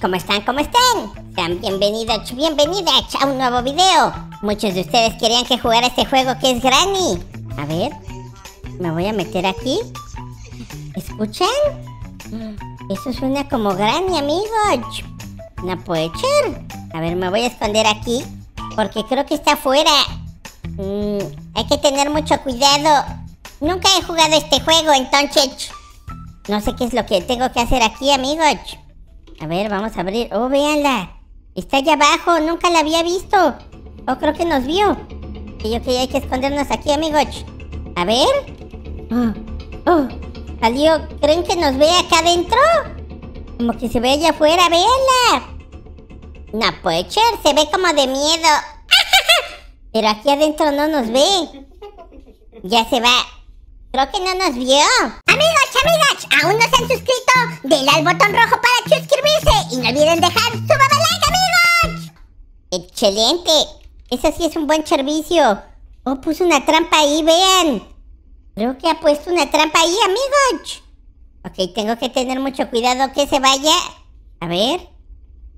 ¿cómo están? ¿Cómo están? Sean bienvenidos, bienvenidas a un nuevo video. Muchos de ustedes querían que jugara este juego que es Granny. A ver, me voy a meter aquí. ¿Escuchan? Eso suena como Granny, amigos. No puedo echar. A ver, me voy a esconder aquí porque creo que está afuera. Mm, hay que tener mucho cuidado. Nunca he jugado este juego, entonces... No sé qué es lo que tengo que hacer aquí, amigos. A ver, vamos a abrir. ¡Oh, véanla! Está allá abajo, nunca la había visto. Oh, creo que nos vio. Y yo que hay que escondernos aquí, amigos. A ver. Oh, oh. ¿Creen que nos ve acá adentro? Como que se ve allá afuera, véanla. No, ser. se ve como de miedo. Pero aquí adentro no nos ve. Ya se va. Creo que no nos vio. Amigos, amigas, ¿aún no se han suscrito? Denle al botón rojo para suscribirse y no olviden dejar su like, amigos. ¡Excelente! Eso sí es un buen servicio. Oh, puso una trampa ahí, vean. Creo que ha puesto una trampa ahí, amigos. Ok, tengo que tener mucho cuidado que se vaya. A ver.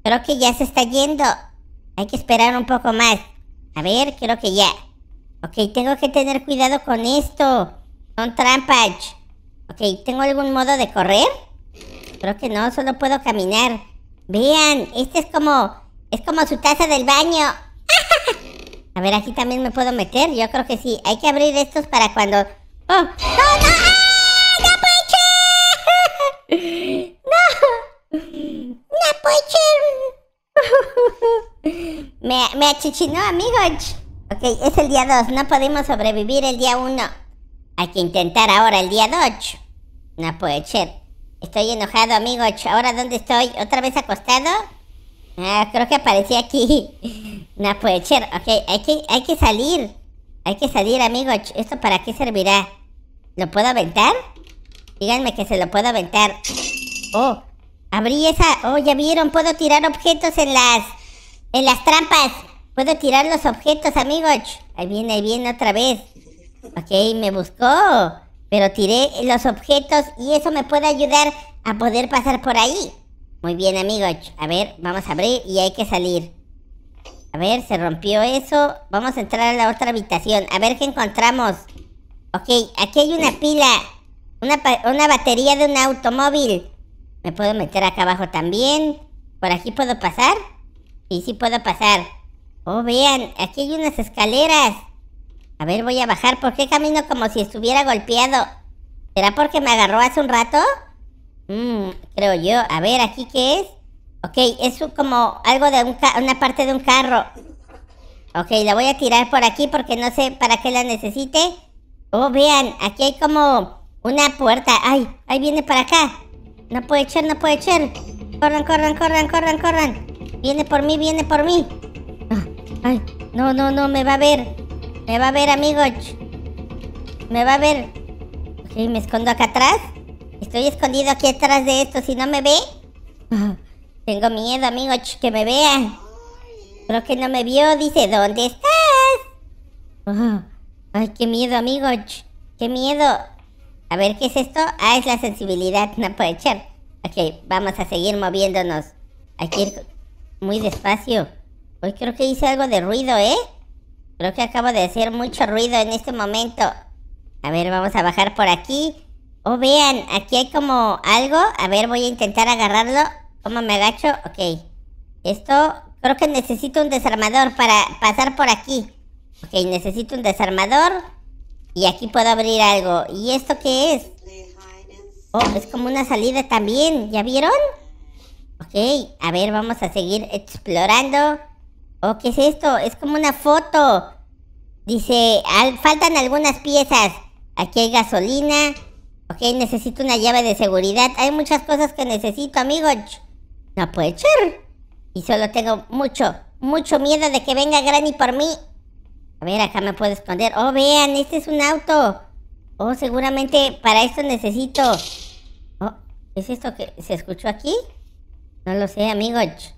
Creo que ya se está yendo. Hay que esperar un poco más. A ver, creo que ya. Ok, tengo que tener cuidado con esto. Son trampas. Ok, ¿tengo algún modo de correr? Creo que no, solo puedo caminar. Vean, este es como... Es como su taza del baño. A ver, aquí también me puedo meter. Yo creo que sí. Hay que abrir estos para cuando... Oh. No, no! ¡Ah! no ¡No puede ¡No! ¡No puede me, me achichinó, amigos. Ok, es el día 2. No podemos sobrevivir el día 1. Hay que intentar ahora el día 8. No puede ser. Estoy enojado, amigo. ¿Ahora dónde estoy? ¿Otra vez acostado? Ah, creo que aparecí aquí. no puede ser. Ok, hay que, hay que salir. Hay que salir, amigo. ¿Esto para qué servirá? ¿Lo puedo aventar? Díganme que se lo puedo aventar. Oh, abrí esa. Oh, ya vieron. Puedo tirar objetos en las... En las trampas. Puedo tirar los objetos, amigos. Ahí viene, ahí viene otra vez. Ok, me buscó. Pero tiré los objetos y eso me puede ayudar a poder pasar por ahí. Muy bien, amigo A ver, vamos a abrir y hay que salir. A ver, se rompió eso. Vamos a entrar a la otra habitación. A ver qué encontramos. Ok, aquí hay una pila. Una, una batería de un automóvil. Me puedo meter acá abajo también. ¿Por aquí puedo pasar? Sí, sí puedo pasar. Oh, vean, aquí hay unas escaleras. A ver, voy a bajar. ¿Por qué camino como si estuviera golpeado? ¿Será porque me agarró hace un rato? Mm, creo yo. A ver, ¿aquí qué es? Ok, es como algo de un una parte de un carro. Ok, la voy a tirar por aquí porque no sé para qué la necesite. Oh, vean, aquí hay como una puerta. Ay, ahí viene para acá. No puede echar, no puede echar. Corran, corran, corran, corran, corran. Viene por mí, viene por mí. Ah, ay, no, no, no, me va a ver. Me va a ver, amigo Me va a ver. Ok, me escondo acá atrás. Estoy escondido aquí atrás de esto. Si no me ve... Tengo miedo, amigo, que me vea. Creo que no me vio. Dice, ¿dónde estás? Ay, qué miedo, amigo Qué miedo. A ver, ¿qué es esto? Ah, es la sensibilidad. No puede echar. Ok, vamos a seguir moviéndonos. Aquí que muy despacio. Hoy creo que hice algo de ruido, ¿eh? Creo que acabo de hacer mucho ruido en este momento. A ver, vamos a bajar por aquí. Oh, vean, aquí hay como algo. A ver, voy a intentar agarrarlo. ¿Cómo me agacho? Ok. Esto, creo que necesito un desarmador para pasar por aquí. Ok, necesito un desarmador. Y aquí puedo abrir algo. ¿Y esto qué es? Oh, es como una salida también. ¿Ya vieron? Ok, a ver, vamos a seguir explorando. Oh, ¿qué es esto? Es como una foto. Dice, faltan algunas piezas. Aquí hay gasolina. Ok, necesito una llave de seguridad. Hay muchas cosas que necesito, amigos. No puede ser. Y solo tengo mucho, mucho miedo de que venga Granny por mí. A ver, acá me puedo esconder. Oh, vean, este es un auto. Oh, seguramente para esto necesito... Oh, ¿es esto que se escuchó aquí? No lo sé, amigos.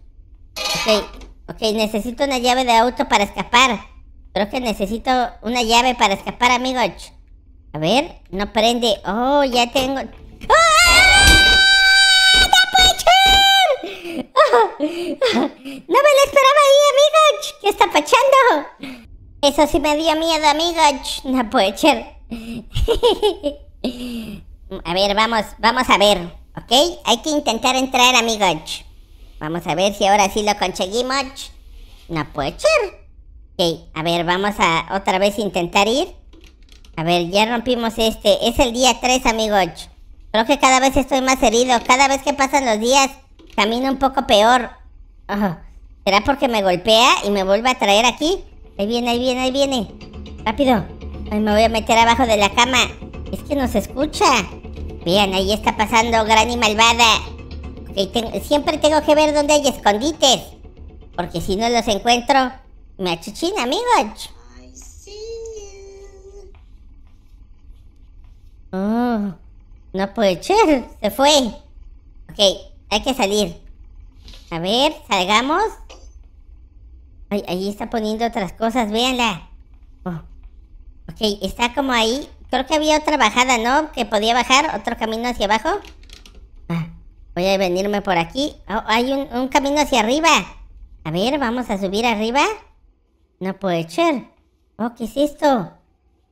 Ok, Ok, necesito una llave de auto para escapar. Creo que necesito una llave para escapar, amigos. A ver, no prende. Oh, ya tengo... ¡Ah! no me lo esperaba ahí, amigos. ¿Qué está pachando? Eso sí me dio miedo, amigos. No puede echar. a ver, vamos, vamos a ver. ¿Ok? Hay que intentar entrar, amigos. Vamos a ver si ahora sí lo conseguimos. No puede ser. Ok, a ver, vamos a otra vez intentar ir. A ver, ya rompimos este. Es el día 3, amigos. Creo que cada vez estoy más herido. Cada vez que pasan los días, camino un poco peor. Oh, ¿Será porque me golpea y me vuelve a traer aquí? Ahí viene, ahí viene, ahí viene. Rápido. Ay, me voy a meter abajo de la cama. Es que nos escucha. Bien, ahí está pasando gran y Malvada siempre tengo que ver dónde hay escondites. Porque si no los encuentro, me achuchin, amigos. Mm, no puede ser. Se fue. Ok, hay que salir. A ver, salgamos. ahí está poniendo otras cosas, véanla. Oh. Ok, está como ahí. Creo que había otra bajada, ¿no? Que podía bajar, otro camino hacia abajo. Voy a venirme por aquí. Oh, hay un, camino hacia arriba. A ver, vamos a subir arriba. No puedo echar. Oh, ¿qué es esto?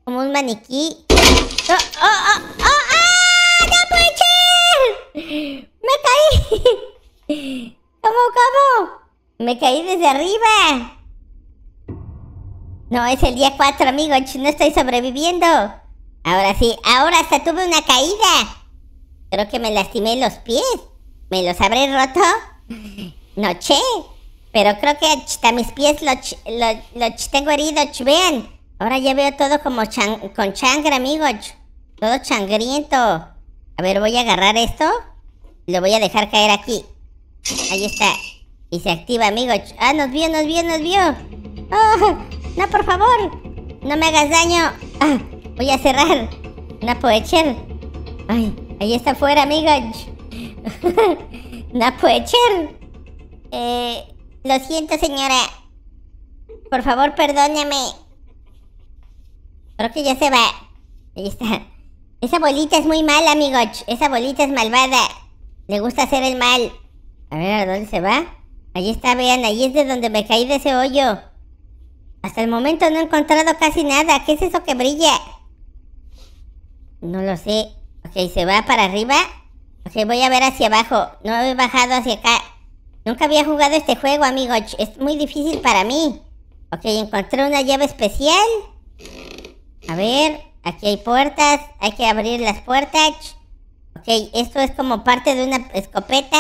Como un maniquí. ¡Oh, oh, oh! oh ¡Ah! ¡No puedo echar. ¡Me caí! ¿Cómo, cómo? Me caí desde arriba. No, es el día 4, amigos. No estoy sobreviviendo. Ahora sí. Ahora hasta tuve una caída. Creo que me lastimé los pies. ¿Me los habré roto? No che, pero creo que hasta mis pies los tengo heridos, vean. Ahora ya veo todo como con changre, amigos. Todo changriento. A ver, voy a agarrar esto. Lo voy a dejar caer aquí. Ahí está. Y se activa, amigos. Ah, nos vio, nos vio, nos vio. Ah, no, por favor. No me hagas daño. Ah, voy a cerrar. Una poecher. Ay, ahí está afuera, amigos. puede Eh, lo siento, señora. Por favor, perdóneme. Creo que ya se va. Ahí está. Esa bolita es muy mala, amigo, Esa bolita es malvada. Le gusta hacer el mal. A ver, ¿a dónde se va? Ahí está, vean. Ahí es de donde me caí de ese hoyo. Hasta el momento no he encontrado casi nada. ¿Qué es eso que brilla? No lo sé. Ok, se va para arriba. Ok, voy a ver hacia abajo. No he bajado hacia acá. Nunca había jugado este juego, amigo. Es muy difícil para mí. Ok, encontré una llave especial. A ver, aquí hay puertas. Hay que abrir las puertas. Ok, esto es como parte de una escopeta.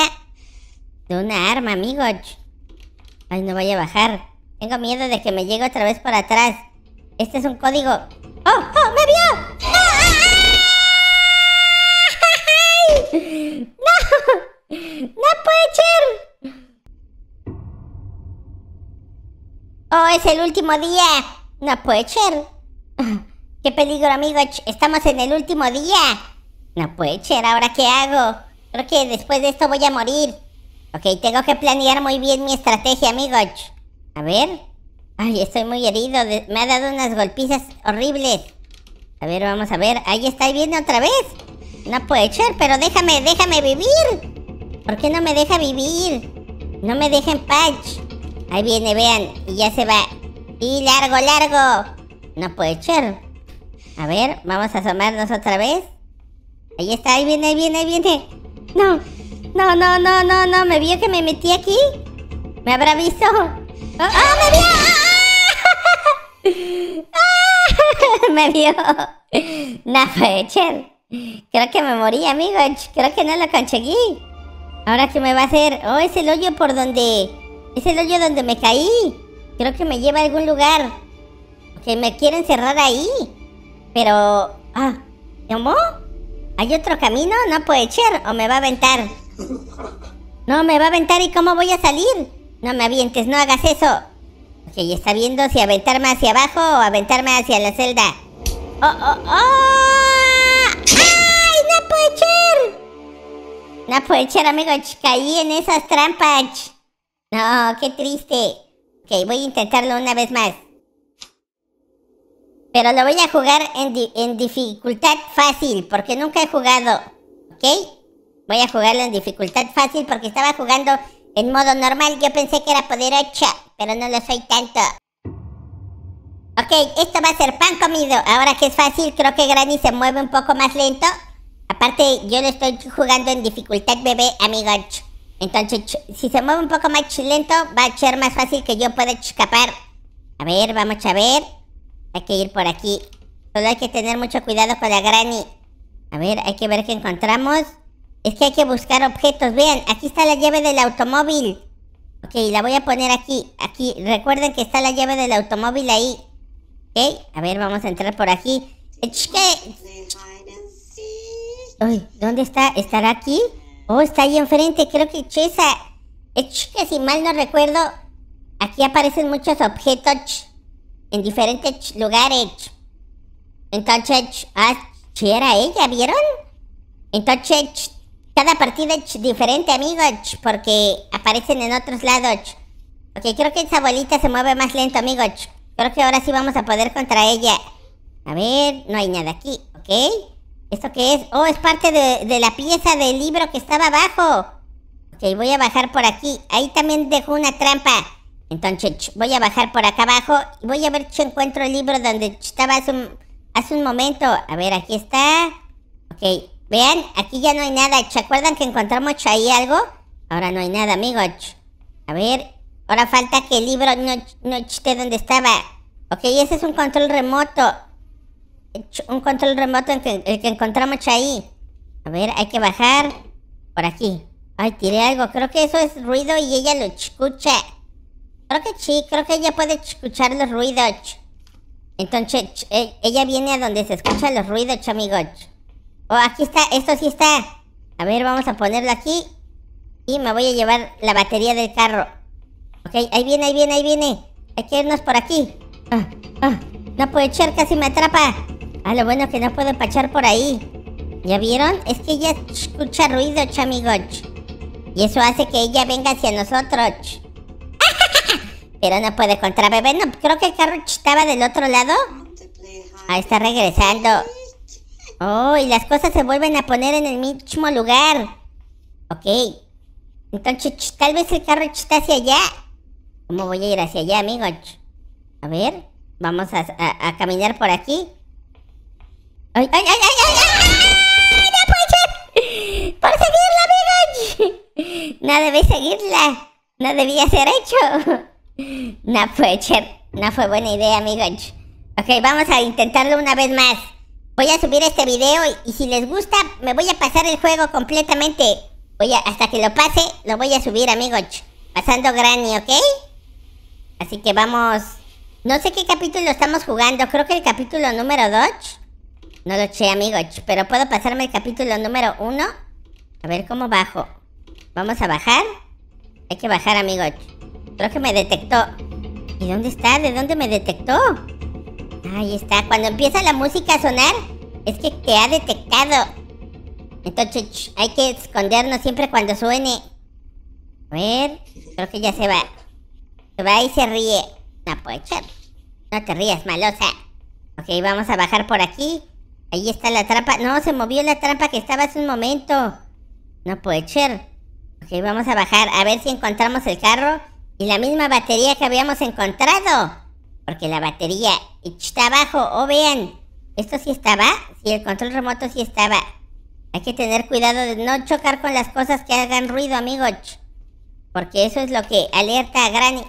De una arma, amigo. Ay, no voy a bajar. Tengo miedo de que me llegue otra vez por atrás. Este es un código. ¡Oh! ¡Oh! ¡Me vio! ¡Ah! No! ¡No puede ser! Oh, es el último día. No puede ser. ¡Qué peligro, amigo! Estamos en el último día. No puede ser, ¿ahora qué hago? Creo que después de esto voy a morir. Ok, tengo que planear muy bien mi estrategia, amigo. A ver. Ay, estoy muy herido. Me ha dado unas golpizas horribles. A ver, vamos a ver. Ahí está viendo otra vez. No puede echar, pero déjame, déjame vivir. ¿Por qué no me deja vivir? No me deja en patch. Ahí viene, vean, y ya se va. Y largo, largo. No puede echar A ver, vamos a asomarnos otra vez. Ahí está, ahí viene, ahí viene, ahí viene. No, no, no, no, no, no. ¿Me vio que me metí aquí? ¿Me habrá visto? ¡Oh, me vio! ¡Ah! ¡Ah! ¡Me vio! No puede echar Creo que me morí, amigo. Creo que no la conseguí. Ahora ¿qué me va a hacer... Oh, es el hoyo por donde... Es el hoyo donde me caí. Creo que me lleva a algún lugar. Que me quieren cerrar ahí. Pero... Ah, ¿cómo? ¿Hay otro camino? No puede echar ¿O me va a aventar? No, me va a aventar. ¿Y cómo voy a salir? No me avientes, no hagas eso. Ok, está viendo si aventarme hacia abajo o aventarme hacia la celda. ¡Oh, oh, oh! No puedo echar, amigo. Caí en esas trampas. No, qué triste. Ok, voy a intentarlo una vez más. Pero lo voy a jugar en, en dificultad fácil, porque nunca he jugado. ¿Ok? Voy a jugarlo en dificultad fácil porque estaba jugando en modo normal. Yo pensé que era poder 8, pero no lo soy tanto. Ok, esto va a ser pan comido. Ahora que es fácil, creo que Granny se mueve un poco más lento. Aparte, yo lo estoy jugando en dificultad bebé, amigo. Entonces, si se mueve un poco más lento, va a ser más fácil que yo pueda escapar. A ver, vamos a ver. Hay que ir por aquí. Solo hay que tener mucho cuidado con la granny. A ver, hay que ver qué encontramos. Es que hay que buscar objetos. Vean, aquí está la llave del automóvil. Ok, la voy a poner aquí. Aquí, recuerden que está la llave del automóvil ahí. Ok, a ver, vamos a entrar por aquí. ¿dónde está? ¿Estará aquí? Oh, está ahí enfrente. Creo que Chesa. Es eh, que si mal no recuerdo, aquí aparecen muchos objetos en diferentes lugares. Entonces, ah, era ella, ¿vieron? Entonces, cada partida es diferente, amigos, porque aparecen en otros lados. Ok, creo que esa bolita se mueve más lento, amigos. Creo que ahora sí vamos a poder contra ella. A ver, no hay nada aquí, ¿ok? ¿Esto qué es? Oh, es parte de, la pieza del libro que estaba abajo. Ok, voy a bajar por aquí. Ahí también dejó una trampa. Entonces voy a bajar por acá abajo. voy a ver si encuentro el libro donde estaba hace un, momento. A ver, aquí está. Ok, vean, aquí ya no hay nada. ¿Se acuerdan que encontramos ahí algo? Ahora no hay nada, amigos. A ver, ahora falta que el libro no, no esté donde estaba. Ok, ese es un control remoto un control remoto que, encontramos ahí. A ver, hay que bajar por aquí. Ay, tiré algo. Creo que eso es ruido y ella lo escucha. Creo que sí, creo que ella puede escuchar los ruidos. Entonces, e, ella viene a donde se escuchan los ruidos, amigos. Oh, aquí está, esto sí está. A ver, vamos a ponerlo aquí. Y me voy a llevar la batería del carro. Ok, ahí viene, ahí viene, ahí viene. Hay que irnos por aquí. Ah, ah, no puede echar, casi me atrapa. Ah, lo bueno es que no puedo pachar por ahí. ¿Ya vieron? Es que ella escucha ruido, chamigoch. Y eso hace que ella venga hacia nosotros. Pero no puede encontrar. bebé. No, creo que el carro estaba del otro lado. Ah, está regresando. Oh, y las cosas se vuelven a poner en el mismo lugar. Ok. Entonces, tal vez el carro está hacia allá. ¿Cómo voy a ir hacia allá, amigo? A ver, vamos a caminar por aquí. ¡Ay, ay, ay, ay, ay! no puede ser! ¡Por seguirla, amigos! No debí seguirla. No debía ser hecho. No puede ser. No fue buena idea, amigos. Ok, vamos a intentarlo una vez más. Voy a subir este video y, si les gusta, me voy a pasar el juego completamente. Voy hasta que lo pase, lo voy a subir, amigos. Pasando Granny, ¿ok? Así que vamos... No sé qué capítulo estamos jugando. Creo que el capítulo número 2. No lo sé, amigo. pero puedo pasarme el capítulo número uno. A ver cómo bajo. Vamos a bajar. Hay que bajar, amigo. Creo que me detectó. ¿Y dónde está? ¿De dónde me detectó? Ahí está. Cuando empieza la música a sonar, es que te ha detectado. Entonces, hay que escondernos siempre cuando suene. A ver, creo que ya se va. Se va y se ríe. No, no te rías, malosa. Ok, vamos a bajar por aquí. Ahí está la trampa. No, se movió la trampa que estaba hace un momento. No puede ser. Ok, vamos a bajar a ver si encontramos el carro y la misma batería que habíamos encontrado. Porque la batería está abajo. Oh, vean. ¿Esto sí estaba? Sí, el control remoto sí estaba. Hay que tener cuidado de no chocar con las cosas que hagan ruido, amigos. Porque eso es lo que alerta a Granny.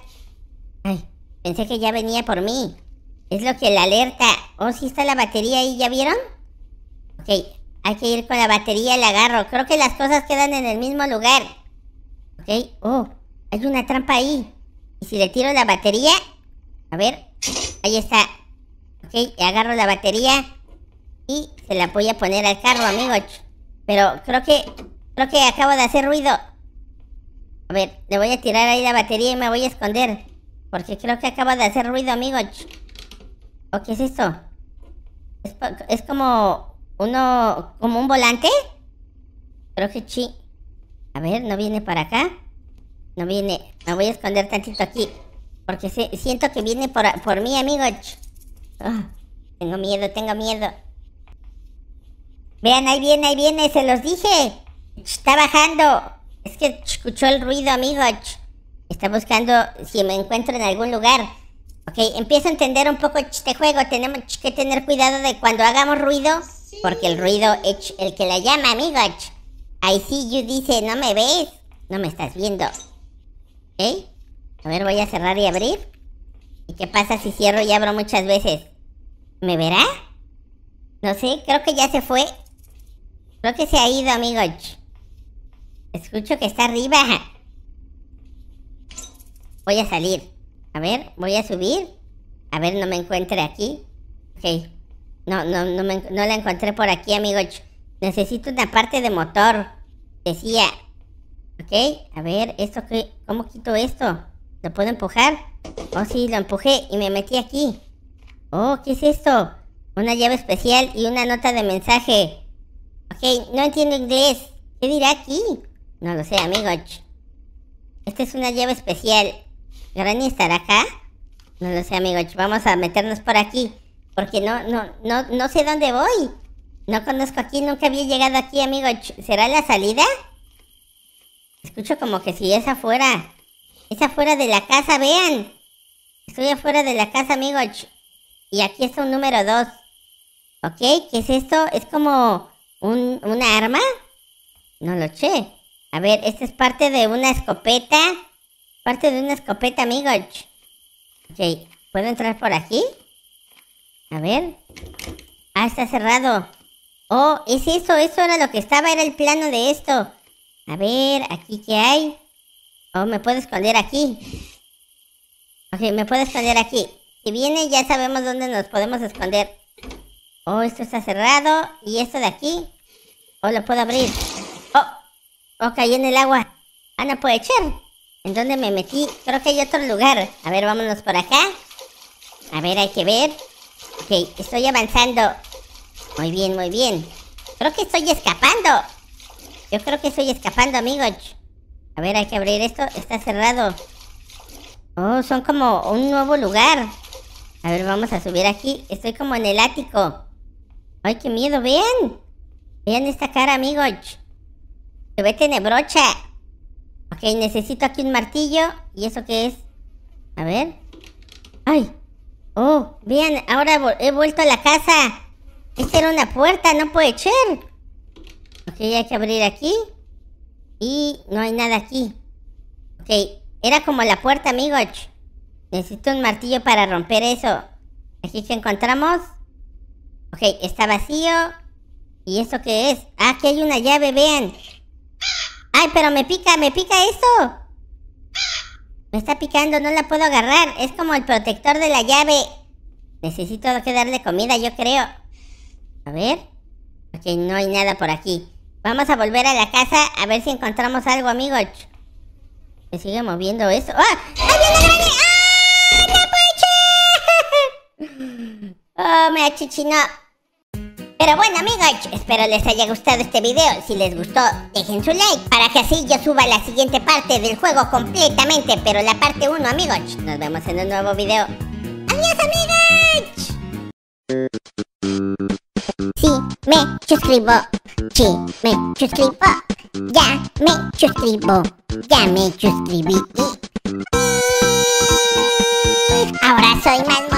Ay, pensé que ya venía por mí. Es lo que la alerta. Oh, sí está la batería ahí, ¿ya vieron? Ok, hay que ir con la batería la agarro. Creo que las cosas quedan en el mismo lugar. Ok, oh, hay una trampa ahí. Y si le tiro la batería... A ver, ahí está. Ok, agarro la batería y se la voy a poner al carro, amigo. Pero creo que... Creo que acabo de hacer ruido. A ver, le voy a tirar ahí la batería y me voy a esconder. Porque creo que acabo de hacer ruido, amigos. ¿O qué es esto? ¿Es, como uno, como un volante? Creo que sí. A ver, no viene para acá. No viene. Me voy a esconder tantito aquí. Porque siento que viene por, mí, amigo ah, tengo miedo, tengo miedo. Vean, ahí viene, ahí viene, se los dije. Está bajando. Es que escuchó el ruido, amigo Está buscando si me encuentro en algún lugar. Ok, empiezo a entender un poco este juego. Tenemos que tener cuidado de cuando hagamos ruido, porque el ruido es el que la llama, amigo I see you dice, no me ves, no me estás viendo. ¿Ok? A ver, voy a cerrar y abrir. ¿Y qué pasa si cierro y abro muchas veces? ¿Me verá? No sé, creo que ya se fue. Creo que se ha ido, amigo Escucho que está arriba. Voy a salir. A ver, voy a subir. A ver, no me encuentre aquí. Ok. No, no, no, me, la encontré por aquí, amigo. Necesito una parte de motor. Decía. Ok, a ver, esto qué... ¿Cómo quito esto? ¿Lo puedo empujar? Oh, sí, lo empujé y me metí aquí. Oh, ¿qué es esto? Una llave especial y una nota de mensaje. Ok, no entiendo inglés. ¿Qué dirá aquí? No lo sé, amigo. Esta es una llave especial Granny estará acá. No lo sé, amigo. Vamos a meternos por aquí. Porque no, no, no, no sé dónde voy. No conozco aquí, nunca había llegado aquí, amigo. ¿Será la salida? Escucho como que si es afuera. Es afuera de la casa, vean. Estoy afuera de la casa, amigo. Y aquí está un número 2. ¿Ok? ¿Qué es esto? ¿Es como un, una arma? No lo sé. A ver, esta es parte de una escopeta. Parte de una escopeta, amigo. Ok, ¿puedo entrar por aquí? A ver. Ah, está cerrado. Oh, es eso, eso era lo que estaba, era el plano de esto. A ver, aquí qué hay. Oh, me puedo esconder aquí. Ok, me puedo esconder aquí. Si viene ya sabemos dónde nos podemos esconder. Oh, esto está cerrado. ¿Y esto de aquí? Oh, lo puedo abrir. Oh, oh, caí en el agua. Ah, no puedo echar. ¿En dónde me metí? Creo que hay otro lugar. A ver, vámonos por acá. A ver, hay que ver. Ok, estoy avanzando. Muy bien, muy bien. Creo que estoy escapando. Yo creo que estoy escapando, amigos. A ver, hay que abrir esto. Está cerrado. Oh, son como un nuevo lugar. A ver, vamos a subir aquí. Estoy como en el ático. Ay, qué miedo. Vean. Vean esta cara, amigos. Se ve tenebrocha. Ok, necesito aquí un martillo. ¿Y eso qué es? A ver. ¡Ay! ¡Oh! Vean, ahora he vuelto a la casa. Esta era una puerta, no puede echar. Ok, hay que abrir aquí. Y no hay nada aquí. Ok, era como la puerta, amigos. Necesito un martillo para romper eso. Aquí qué encontramos. Ok, está vacío. ¿Y eso qué es? Ah, aquí hay una llave, vean. Ay, pero me pica, me pica esto. Me está picando, no la puedo agarrar. Es como el protector de la llave. Necesito que darle comida, yo creo. A ver. Ok, no hay nada por aquí. Vamos a volver a la casa a ver si encontramos algo, amigo. Se sigue moviendo eso. ¡Ah! ¡Ahí la grande! ¡Ah! ¡La ¡Oh, me achichinó! Pero bueno amigos, espero les haya gustado este video. Si les gustó, dejen su like para que así yo suba la siguiente parte del juego completamente, pero la parte 1 amigos. Nos vemos en un nuevo video. ¡Adiós amigos! Si me suscribo, si me suscribo, ya me suscribo, ya me suscribí. Ahora soy más